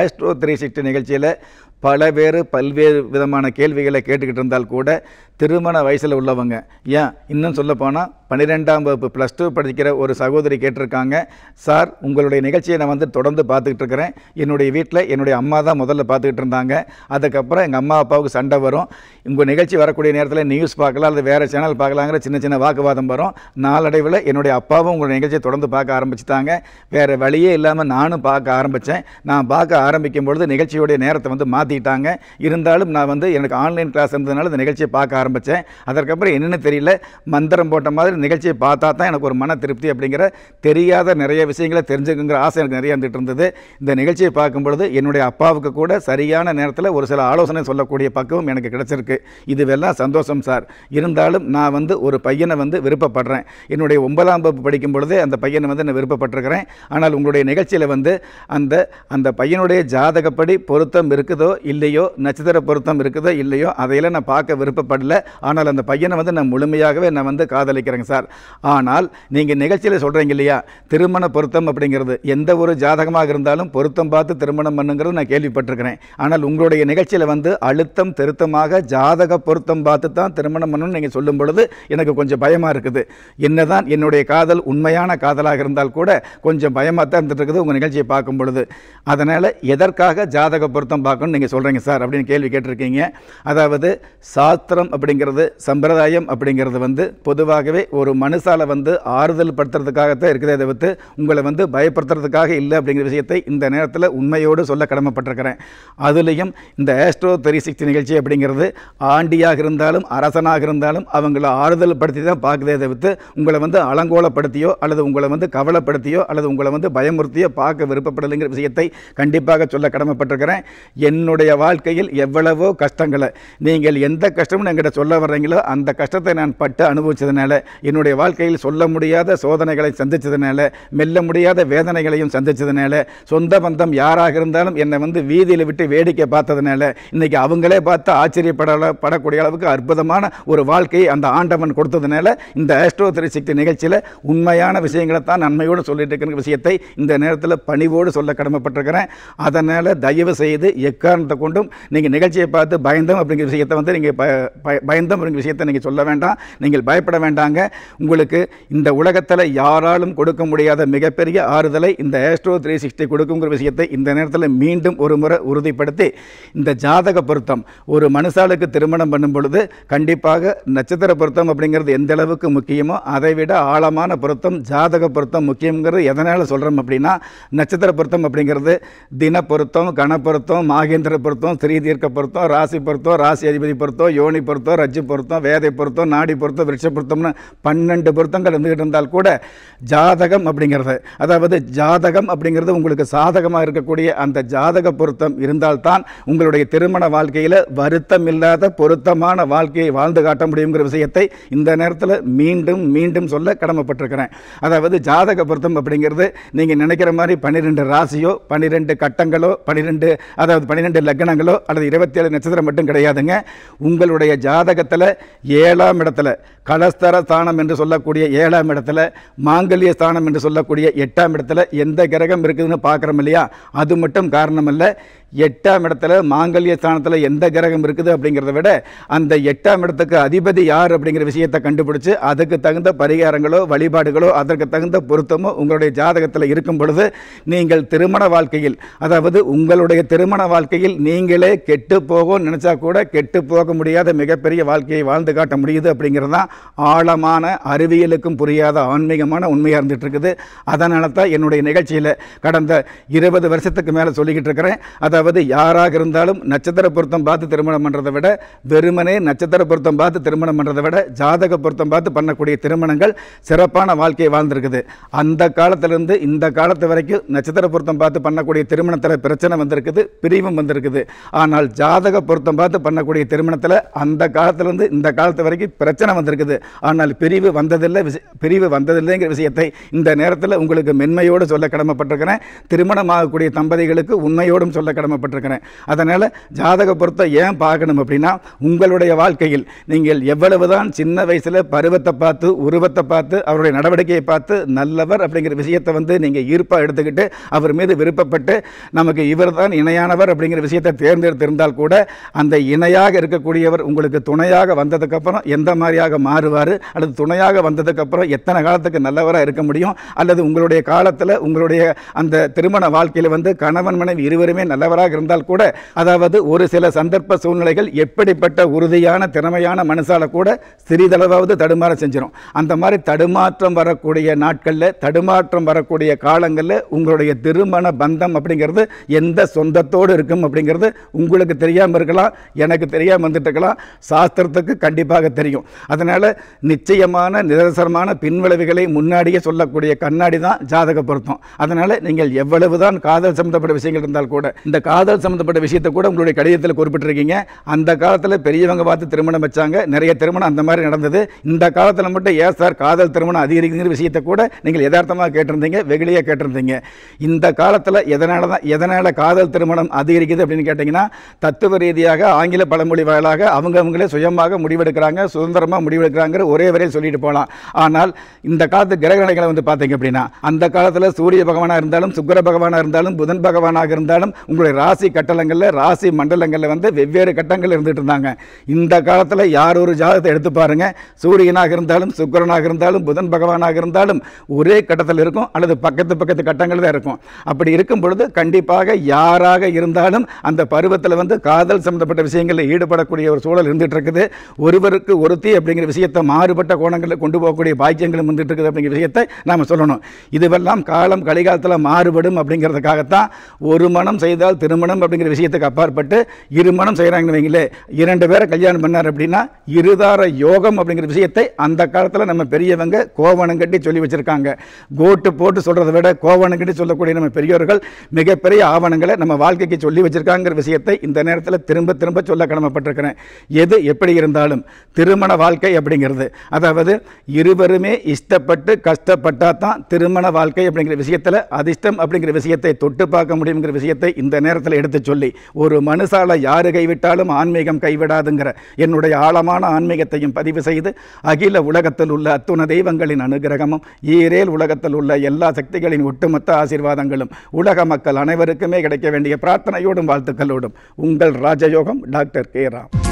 astro three sixty நிகழ்ச்சியில் பல பேர் பல்வேறு விதமான கேள்விகளை கேட்டுக்கிட்டு இருந்தால் கூட திருமண வயசில் உள்ளவங்க ஏன் இன்னும் சொல்லப்போனால் பன்னிரெண்டாம் வகுப்பு ப்ளஸ் டூ படிக்கிற ஒரு சகோதரி கேட்டிருக்காங்க சார் உங்களுடைய நிகழ்ச்சியை நான் வந்து தொடர்ந்து பார்த்துக்கிட்டு இருக்கிறேன் என்னுடைய வீட்டில் என்னுடைய அம்மா தான் முதல்ல பார்த்துக்கிட்டு இருந்தாங்க அதுக்கப்புறம் எங்கள் அம்மா அப்பாவுக்கு சண்டை வரும் உங்கள் நிகழ்ச்சி வரக்கூடிய நேரத்தில் நியூஸ் பார்க்கலாம் அல்லது வேறு சேனல் பார்க்கலாங்கிற சின்ன சின்ன வாக்குவாதம் வரும் நாளடைவில் என்னுடைய அப்பாவும் உங்களுடைய நிகழ்ச்சியை தொடர்ந்து பார்க்க ஆரம்பிச்சிட்டாங்க வேறு வழியே இல்லாமல் நானும் பார்க்க ஆரம்பித்தேன் நான் பார்க்க ஆரம்பிக்கும் பொழுது நிகழ்ச்சியுடைய நேரத்தை வந்து மாற்றிட்டாங்க இருந்தாலும் நான் வந்து எனக்கு ஆன்லைன் கிளாஸ் இருந்ததுனால இந்த நிகழ்ச்சியை பார்க்க ஆரம்பித்தேன் அதற்கப்புறம் என்னென்னு தெரியல மந்திரம் போட்ட மாதிரி நிகழ்ச்சியை பார்த்தா தான் எனக்கு ஒரு மன திருப்தி அப்படிங்கிற தெரியாத நிறைய விஷயங்களை தெரிஞ்சுக்குங்கிற ஆசை எனக்கு நிறைய வந்துட்டு இருந்தது இந்த நிகழ்ச்சியை பார்க்கும் பொழுது என்னுடைய அப்பாவுக்கு கூட சரியான நேரத்தில் ஒரு சில ஆலோசனை சொல்லக்கூடிய பக்குவம் எனக்கு கிடச்சிருக்கு இதுவெல்லாம் சந்தோஷம் சார் இருந்தாலும் நான் வந்து ஒரு பையனை வந்து விருப்பப்படுறேன் என்னுடைய ஒன்பதாம் வகுப்பு படிக்கும் பொழுது அந்த பையனை வந்து நான் விருப்பப்பட்டிருக்கிறேன் ஆனால் உங்களுடைய நிகழ்ச்சியில் வந்து அந்த அந்த பையனுடைய உங்களுடைய ஜாதகப்படி பொருத்தம் இருக்குதோ இல்லையோ நட்சத்திர பொருத்தம் இருக்குதோ இல்லையோ அதையெல்லாம் நான் பார்க்க விருப்பப்படல ஆனால் அந்த பையனை வந்து நான் முழுமையாகவே நான் வந்து காதலிக்கிறேங்க சார் ஆனால் நீங்கள் நிகழ்ச்சியில் சொல்கிறீங்க இல்லையா திருமண பொருத்தம் அப்படிங்கிறது எந்த ஒரு ஜாதகமாக இருந்தாலும் பொருத்தம் பார்த்து திருமணம் பண்ணுங்கிறது நான் கேள்விப்பட்டிருக்கிறேன் ஆனால் உங்களுடைய நிகழ்ச்சியில் வந்து அழுத்தம் திருத்தமாக ஜாதக பொருத்தம் பார்த்து தான் திருமணம் பண்ணணும்னு நீங்கள் சொல்லும் பொழுது எனக்கு கொஞ்சம் பயமாக இருக்குது என்னதான் என்னுடைய காதல் உண்மையான காதலாக இருந்தால் கூட கொஞ்சம் பயமாக தான் இருந்துட்டு இருக்குது உங்கள் நிகழ்ச்சியை பார்க்கும் பொழுது அதனால் எதற்காக ஜாதக பொருத்தம் பார்க்கணும் நீங்கள் சொல்கிறீங்க சார் அப்படின்னு கேள்வி கேட்டிருக்கீங்க அதாவது சாஸ்திரம் அப்படிங்கிறது சம்பிரதாயம் அப்படிங்கிறது வந்து பொதுவாகவே ஒரு மனுஷால் வந்து ஆறுதல் படுத்துறதுக்காகத்தான் இருக்குதே தவிர்த்து உங்களை வந்து பயப்படுத்துறதுக்காக இல்லை அப்படிங்கிற விஷயத்தை இந்த நேரத்தில் உண்மையோடு சொல்ல கடமைப்பட்டிருக்கிறேன் அதுலேயும் இந்த ஆஸ்ட்ரோ த்ரீ நிகழ்ச்சி அப்படிங்கிறது ஆண்டியாக இருந்தாலும் அரசனாக இருந்தாலும் அவங்கள ஆறுதல் படுத்தி தான் பார்க்குதே தவிர்த்து உங்களை வந்து அலங்கோலப்படுத்தியோ அல்லது உங்களை வந்து கவலைப்படுத்தியோ அல்லது உங்களை வந்து பயமுறுத்தியோ பார்க்க விருப்பப்படலைங்கிற விஷயத்தை கண்டிப்பாக அன்பாக சொல்ல கடமைப்பட்டிருக்கிறேன் என்னுடைய வாழ்க்கையில் எவ்வளவோ கஷ்டங்களை நீங்கள் எந்த கஷ்டமும் என்கிட்ட சொல்ல வர்றீங்களோ அந்த கஷ்டத்தை நான் பட்டு அனுபவித்ததுனால என்னுடைய வாழ்க்கையில் சொல்ல முடியாத சோதனைகளை சந்தித்ததுனால மெல்ல முடியாத வேதனைகளையும் சந்தித்ததுனால சொந்த பந்தம் யாராக இருந்தாலும் என்னை வந்து வீதியில் விட்டு வேடிக்கை பார்த்ததுனால இன்றைக்கி அவங்களே பார்த்து ஆச்சரியப்பட படக்கூடிய அளவுக்கு அற்புதமான ஒரு வாழ்க்கையை அந்த ஆண்டவன் கொடுத்ததுனால இந்த ஆஸ்ட்ரோ த்ரீ சக்தி நிகழ்ச்சியில் உண்மையான விஷயங்களை தான் நன்மையோடு சொல்லிட்டு இருக்கிற விஷயத்தை இந்த நேரத்தில் பணிவோடு சொல்ல கடமைப்பட்டிருக்கிறேன் அதனால் தயவு செய்து எக்காரணத்தை கொண்டும் நீங்கள் நிகழ்ச்சியை பார்த்து பயந்தம் அப்படிங்கிற விஷயத்தை வந்து நீங்கள் ப பயந்தம் அப்படிங்கிற விஷயத்தை நீங்கள் சொல்ல வேண்டாம் நீங்கள் பயப்பட வேண்டாங்க உங்களுக்கு இந்த உலகத்தில் யாராலும் கொடுக்க முடியாத மிகப்பெரிய ஆறுதலை இந்த ஏஸ்ட்ரோ த்ரீ சிக்ஸ்டி கொடுக்குங்கிற விஷயத்தை இந்த நேரத்தில் மீண்டும் ஒரு முறை உறுதிப்படுத்தி இந்த ஜாதக பொருத்தம் ஒரு மனுஷாளுக்கு திருமணம் பண்ணும் பொழுது கண்டிப்பாக நட்சத்திர பொருத்தம் அப்படிங்கிறது எந்த அளவுக்கு முக்கியமோ அதை விட ஆழமான பொருத்தம் ஜாதக பொருத்தம் முக்கியங்கிறது எதனால் சொல்கிறோம் அப்படின்னா நட்சத்திர பொருத்தம் அப்படிங்கிறது தின பொருத்தம் கணப்பொருத்தம் மாகேந்திர பொருத்தம் ஸ்ரீ தீர்க்க பொருத்தம் ராசி பொருத்தம் ராசி அதிபதி பொருத்தம் யோனி பொருத்தம் ரஜு பொருத்தம் வேதை பொருத்தம் நாடி பொருத்தம் விருட்ச பொருத்தம்னு பன்னெண்டு பொருத்தங்கள் இருந்துகிட்டு இருந்தால் கூட ஜாதகம் அப்படிங்கிறது அதாவது ஜாதகம் அப்படிங்கிறது உங்களுக்கு சாதகமாக இருக்கக்கூடிய அந்த ஜாதக பொருத்தம் இருந்தால்தான் உங்களுடைய திருமண வாழ்க்கையில் வருத்தம் இல்லாத பொருத்தமான வாழ்க்கையை வாழ்ந்து காட்ட முடியுங்கிற விஷயத்தை இந்த நேரத்தில் மீண்டும் மீண்டும் சொல்ல கடமைப்பட்டிருக்கிறேன் அதாவது ஜாதக பொருத்தம் அப்படிங்கிறது நீங்கள் நினைக்கிற மாதிரி பன்னிரெண்டு ராசியோ பன்னிரெண்டு கட்டங்களோ பனிரெண்டு அதாவது பனிரெண்டு லக்னங்களோ அல்லது இருபத்தேழு நட்சத்திரம் மட்டும் கிடையாதுங்க உங்களுடைய ஜாதகத்தில் ஏழாம் இடத்துல கலஸ்தர ஸ்தானம் என்று சொல்லக்கூடிய ஏழாம் இடத்துல மாங்கல்ய ஸ்தானம் என்று சொல்லக்கூடிய எட்டாம் இடத்துல எந்த கிரகம் இருக்குதுன்னு பார்க்குறோம் இல்லையா அது மட்டும் காரணம் எட்டாம் இடத்துல மாங்கல்ய ஸ்தானத்தில் எந்த கிரகம் இருக்குது அப்படிங்கிறத விட அந்த எட்டாம் இடத்துக்கு அதிபதி யார் அப்படிங்கிற விஷயத்தை கண்டுபிடிச்சு அதுக்கு தகுந்த பரிகாரங்களோ வழிபாடுகளோ அதற்கு தகுந்த பொருத்தமோ உங்களுடைய ஜாதகத்தில் இருக்கும் பொழுது நீங்கள் திருமண வாழ்க்கையில் அதாவது உங்களுடைய திருமண வாழ்க்கையில் நீங்களே கெட்டு போகும் நினச்சா கூட கெட்டு போக முடியாத மிகப்பெரிய வாழ்க்கையை வாழ்ந்து காட்ட முடியுது அப்படிங்கிறது தான் ஆழமான அறிவியலுக்கும் புரியாத ஆன்மீகமான உண்மையாக இருந்துகிட்டு இருக்குது அதனால தான் என்னுடைய நிகழ்ச்சியில் கடந்த இருபது வருஷத்துக்கு மேலே சொல்லிக்கிட்டு இருக்கிறேன் அதை அதாவது யாராக இருந்தாலும் நட்சத்திர பொருத்தம் பார்த்து திருமணம் பண்ணுறதை விட வெறுமனே நட்சத்திர பொருத்தம் பார்த்து திருமணம் பண்ணுறதை விட ஜாதக பொருத்தம் பார்த்து பண்ணக்கூடிய திருமணங்கள் சிறப்பான வாழ்க்கையை வாழ்ந்திருக்குது அந்த காலத்திலிருந்து இந்த காலத்து வரைக்கும் நட்சத்திர பொருத்தம் பார்த்து பண்ணக்கூடிய திருமணத்தில் பிரச்சனை வந்திருக்குது பிரிவும் வந்திருக்குது ஆனால் ஜாதக பொருத்தம் பார்த்து பண்ணக்கூடிய திருமணத்தில் அந்த காலத்திலிருந்து இந்த காலத்து வரைக்கும் பிரச்சனை வந்திருக்குது ஆனால் பிரிவு வந்ததில்லை பிரிவு வந்ததில்லைங்கிற விஷயத்தை இந்த நேரத்தில் உங்களுக்கு மென்மையோடு சொல்ல கடமைப்பட்டிருக்கிறேன் திருமணமாகக்கூடிய தம்பதிகளுக்கு உண்மையோடும் சொல்ல கடமை கடமைப்பட்டிருக்கிறேன் அதனால் ஜாதக பொருத்த ஏன் பார்க்கணும் அப்படின்னா உங்களுடைய வாழ்க்கையில் நீங்கள் எவ்வளவு தான் சின்ன வயசில் பருவத்தை பார்த்து உருவத்தை பார்த்து அவருடைய நடவடிக்கையை பார்த்து நல்லவர் அப்படிங்கிற விஷயத்தை வந்து நீங்கள் ஈர்ப்பாக எடுத்துக்கிட்டு அவர் மீது விருப்பப்பட்டு நமக்கு இவர் தான் இணையானவர் அப்படிங்கிற விஷயத்தை தேர்ந்தெடுத்திருந்தால் கூட அந்த இணையாக இருக்கக்கூடியவர் உங்களுக்கு துணையாக வந்ததுக்கப்புறம் எந்த மாதிரியாக மாறுவார் அல்லது துணையாக வந்ததுக்கப்புறம் எத்தனை காலத்துக்கு நல்லவராக இருக்க முடியும் அல்லது உங்களுடைய காலத்தில் உங்களுடைய அந்த திருமண வாழ்க்கையில் வந்து கணவன் மனைவி இருவருமே நல்லவராக உள்ளவராக இருந்தால் கூட அதாவது ஒரு சில சந்தர்ப்ப சூழ்நிலைகள் எப்படிப்பட்ட உறுதியான திறமையான மனசால கூட சிறிதளவாவது தடுமாற செஞ்சிடும் அந்த மாதிரி தடுமாற்றம் வரக்கூடிய நாட்களில் தடுமாற்றம் வரக்கூடிய காலங்களில் உங்களுடைய திருமண பந்தம் அப்படிங்கிறது எந்த சொந்தத்தோடு இருக்கும் அப்படிங்கிறது உங்களுக்கு தெரியாமல் இருக்கலாம் எனக்கு தெரியாமல் வந்துட்டுக்கலாம் சாஸ்திரத்துக்கு கண்டிப்பாக தெரியும் அதனால் நிச்சயமான நிரசரமான பின்விளைவுகளை முன்னாடியே சொல்லக்கூடிய கண்ணாடி தான் ஜாதக பொருத்தம் அதனால் நீங்கள் எவ்வளவு தான் காதல் சம்மந்தப்பட்ட விஷயங்கள் இருந்தால் கூட இந்த காதல் சம்மந்தப்பட்ட விஷயத்தை கூட உங்களுடைய கடிதத்தில் குறிப்பிட்டிருக்கீங்க அந்த காலத்தில் பெரியவங்க பார்த்து திருமணம் வச்சாங்க நிறைய திருமணம் அந்த மாதிரி நடந்தது இந்த காலத்தில் மட்டும் ஏ சார் காதல் திருமணம் அதிகரிக்குங்கிற விஷயத்தை கூட நீங்கள் யதார்த்தமாக கேட்டிருந்தீங்க வெகுளியாக கேட்டிருந்தீங்க இந்த காலத்தில் எதனால தான் எதனால் காதல் திருமணம் அதிகரிக்குது அப்படின்னு கேட்டிங்கன்னா தத்துவ ரீதியாக ஆங்கில பழமொழி வாயிலாக அவங்க அவங்களே சுயமாக முடிவெடுக்கிறாங்க சுதந்திரமாக முடிவெடுக்கிறாங்கிற ஒரே வரையில் சொல்லிட்டு போகலாம் ஆனால் இந்த காலத்து கிரக வந்து பார்த்தீங்க அப்படின்னா அந்த காலத்தில் சூரிய பகவானாக இருந்தாலும் சுக்கர பகவானாக இருந்தாலும் புதன் பகவானாக இருந்தாலும் உங்களுடைய ராசி கட்டளங்களில் ராசி மண்டலங்களில் வந்து வெவ்வேறு கட்டங்கள் இருந்துகிட்டு இருந்தாங்க இந்த காலத்தில் யார் ஒரு ஜாதகத்தை எடுத்து பாருங்கள் சூரியனாக இருந்தாலும் சுக்கரனாக இருந்தாலும் புதன் பகவானாக இருந்தாலும் ஒரே கட்டத்தில் இருக்கும் அல்லது பக்கத்து பக்கத்து கட்டங்கள் தான் இருக்கும் அப்படி இருக்கும் பொழுது கண்டிப்பாக யாராக இருந்தாலும் அந்த பருவத்தில் வந்து காதல் சம்மந்தப்பட்ட விஷயங்களில் ஈடுபடக்கூடிய ஒரு சூழல் இருந்துகிட்டு இருக்குது ஒருவருக்கு ஒருத்தி அப்படிங்கிற விஷயத்தை மாறுபட்ட கோணங்களில் கொண்டு போகக்கூடிய பாக்கியங்களும் வந்துட்டு இருக்குது அப்படிங்கிற விஷயத்தை நாம் சொல்லணும் இதுவெல்லாம் காலம் கலிகாலத்தில் மாறுபடும் அப்படிங்கிறதுக்காகத்தான் ஒரு மனம் செய்தால் திரு திருமணம் அப்படிங்கிற விஷயத்துக்கு அப்பாற்பட்டு இருமணம் செய்கிறாங்கன்னு வைங்களே இரண்டு பேரை கல்யாணம் பண்ணார் அப்படின்னா இருதார யோகம் அப்படிங்கிற விஷயத்தை அந்த காலத்தில் நம்ம பெரியவங்க கோவணம் கட்டி சொல்லி வச்சுருக்காங்க கோட்டு போட்டு சொல்கிறத விட கோவணம் கட்டி சொல்லக்கூடிய நம்ம பெரியோர்கள் மிகப்பெரிய ஆவணங்களை நம்ம வாழ்க்கைக்கு சொல்லி வச்சுருக்காங்கிற விஷயத்தை இந்த நேரத்தில் திரும்ப திரும்ப சொல்ல கடமைப்பட்டிருக்கிறேன் எது எப்படி இருந்தாலும் திருமண வாழ்க்கை அப்படிங்கிறது அதாவது இருவருமே இஷ்டப்பட்டு கஷ்டப்பட்டால் தான் திருமண வாழ்க்கை அப்படிங்கிற விஷயத்தில் அதிர்ஷ்டம் அப்படிங்கிற விஷயத்தை தொட்டு பார்க்க முடியுங்கிற விஷயத்தை இந்த நேரத்தில் நேரத்தில் எடுத்து சொல்லி ஒரு மனுசால யார் கைவிட்டாலும் ஆன்மீகம் கைவிடாதுங்கிற என்னுடைய ஆழமான ஆன்மீகத்தையும் பதிவு செய்து அகில உலகத்தில் உள்ள அத்துண தெய்வங்களின் அனுகிரகமும் ஈரேல் உலகத்தில் உள்ள எல்லா சக்திகளின் ஒட்டுமொத்த ஆசீர்வாதங்களும் உலக மக்கள் அனைவருக்குமே கிடைக்க வேண்டிய பிரார்த்தனையோடும் வாழ்த்துக்களோடும் உங்கள் ராஜயோகம் டாக்டர் கே ராம்